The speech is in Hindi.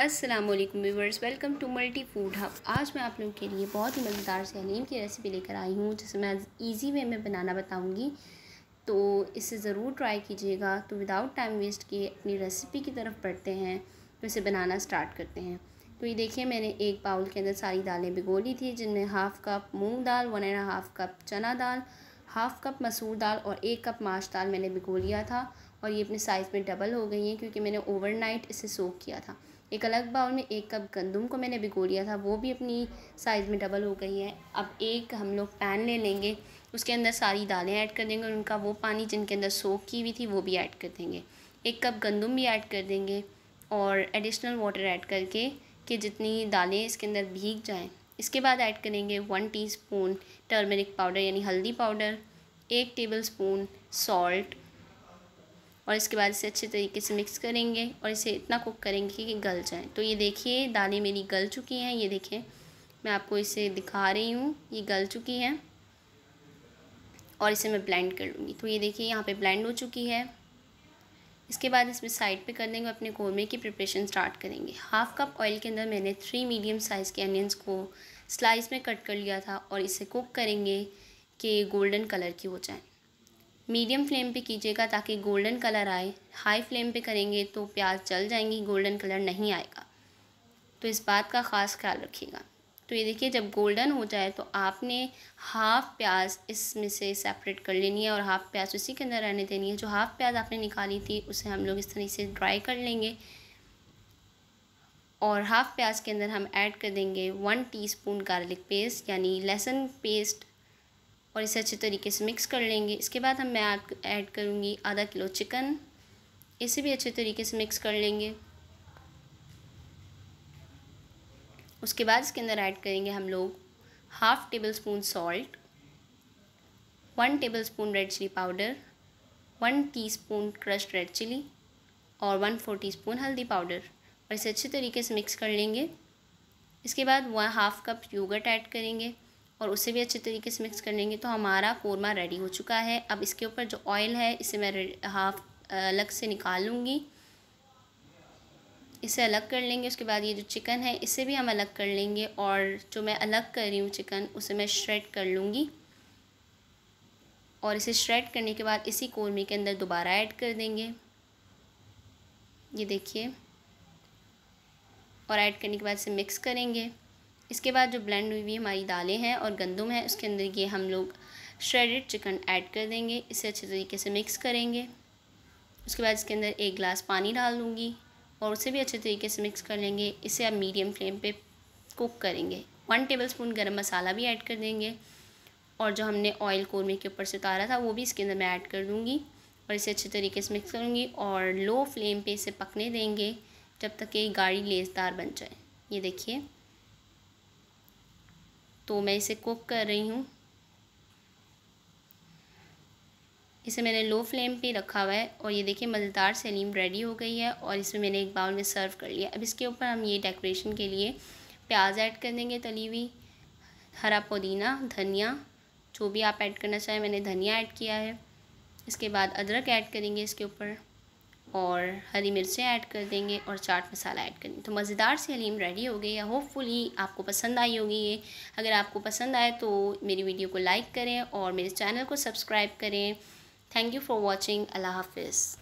अस्सलाम वालेकुम viewers welcome to Multi Food Hub आज मैं आप लोगों के लिए बहुत ही मज़ेदार हलीम की रेसिपी लेकर आई हूँ जिसे मैं इजी वे में बनाना बताऊँगी तो इसे ज़रूर ट्राई कीजिएगा तो विदाउट टाइम वेस्ट किए अपनी रेसिपी की तरफ बढ़ते हैं तो इसे बनाना स्टार्ट करते हैं तो ये देखिए मैंने एक बाउल के अंदर सारी दालें भिगो ली थी जिनमें हाफ़ कप मूँग दाल वन एंड हाफ़ कप चना दाल हाफ़ कप मसूर दाल और एक कप माश दाल मैंने भिगो लिया था और ये अपने साइज़ में डबल हो गई है क्योंकि मैंने ओवरनाइट इसे सोख किया था एक अलग बाउल में एक कप गंदम को मैंने भिगो लिया था वो भी अपनी साइज़ में डबल हो गई है अब एक हम लोग पैन ले लेंगे उसके अंदर सारी दालें ऐड कर देंगे और उनका वो पानी जिनके अंदर सोख की हुई थी वो भी ऐड कर देंगे एक कप गंदम भी ऐड कर देंगे और एडिशनल वाटर ऐड करके कि जितनी दालें इसके अंदर भीग जाएँ इसके बाद ऐड करेंगे वन स्पून टर्मेरिक पाउडर यानी हल्दी पाउडर एक टेबल स्पून सॉल्ट और इसके बाद इसे अच्छे तरीके से मिक्स करेंगे और इसे इतना कुक करेंगे कि गल जाए तो ये देखिए दालें मेरी गल चुकी हैं ये देखें मैं आपको इसे दिखा रही हूँ ये गल चुकी है और इसे मैं ब्लेंड कर लूँगी तो ये देखिए यहाँ पे ब्लेंड हो चुकी है इसके बाद इसमें साइड पे कर देंगे अपने कौरमे की प्रिपरेशन स्टार्ट करेंगे हाफ़ कप ऑयल के अंदर मैंने थ्री मीडियम साइज़ के अनियंस को स्लाइस में कट कर लिया था और इसे कुक करेंगे कि गोल्डन कलर की हो जाए मीडियम फ्लेम पे कीजिएगा ताकि गोल्डन कलर आए हाई फ्लेम पे करेंगे तो प्याज जल जाएंगी गोल्डन कलर नहीं आएगा तो इस बात का ख़ास ख्याल रखिएगा तो ये देखिए जब गोल्डन हो जाए तो आपने हाफ़ प्याज इसमें से सेपरेट कर लेनी है और हाफ़ प्याज उसी के अंदर रहने देनी है जो हाफ़ प्याज आपने निकाली थी उसे हम लोग इस तरह से ड्राई कर लेंगे और हाफ़ प्याज के अंदर हम ऐड कर देंगे वन टीस्पून गार्लिक पेस्ट यानी लहसुन पेस्ट और इसे अच्छे तरीके से मिक्स कर लेंगे इसके बाद हम मैं ऐड करूँगी आधा किलो चिकन इसे भी अच्छे तरीके से मिक्स कर लेंगे उसके बाद इसके अंदर ऐड करेंगे हम लोग half tablespoon salt one tablespoon red chilli powder one teaspoon crushed red chilli और वन फोर स्पून हल्दी पाउडर और इसे अच्छे तरीके से मिक्स कर लेंगे इसके बाद one half cup yoghurt add करेंगे और उसे भी अच्छे तरीके से मिक्स कर लेंगे तो हमारा कौरमा रेडी हो चुका है अब इसके ऊपर जो ऑयल है इसे मैं हाफ अलग से निकाल लूँगी इसे अलग कर लेंगे उसके बाद ये जो चिकन है इसे भी हम अलग कर लेंगे और जो मैं अलग कर रही हूँ चिकन उसे मैं श्रेड कर लूँगी और इसे श्रेड करने के बाद इसी कौरमे के अंदर दोबारा ऐड कर देंगे ये देखिए और ऐड करने के बाद इसे मिक्स करेंगे इसके बाद जो ब्लेंड हुई हुई हमारी दालें हैं और गंदम है उसके अंदर ये हम लोग श्रेडेड चिकन ऐड कर देंगे इसे अच्छे तरीके से मिक्स करेंगे उसके बाद इसके अंदर एक गिलास पानी डाल दूँगी और उसे भी अच्छे तरीके से मिक्स कर लेंगे इसे आप मीडियम फ्लेम पे कुक करेंगे वन टेबल स्पून गर्म मसाला भी ऐड कर देंगे और जो हमने ऑयल कौरमे के ऊपर से उतारा था वो भी इसके अंदर मैं ऐड कर दूँगी और इसे अच्छे तरीके से मिक्स करूँगी और लो फ्लेम पे इसे पकने देंगे जब तक ये गाढ़ी लेसदार बन जाए ये देखिए तो मैं इसे कुक कर रही हूँ इसे मैंने लो फ्लेम पे रखा हुआ है और ये देखिए मज़ेदार सलीम रेडी हो गई है और इसमें मैंने एक बाउल में सर्व कर लिया अब इसके ऊपर हम ये डेकोरेशन के लिए प्याज ऐड कर देंगे तली हुई हरा पुदीना धनिया जो भी आप ऐड करना चाहें मैंने धनिया ऐड किया है इसके बाद अदरक ऐड करेंगे इसके ऊपर और हरी मिर्चें ऐड कर देंगे और चाट मसाला ऐड करेंगे तो मज़ेदार सी हलीम रेडी हो गई है होपफुली आपको पसंद आई होगी ये अगर आपको पसंद आए तो मेरी वीडियो को लाइक करें और मेरे चैनल को सब्सक्राइब करें थैंक यू फॉर वॉचिंग अल्लाह हाफिज़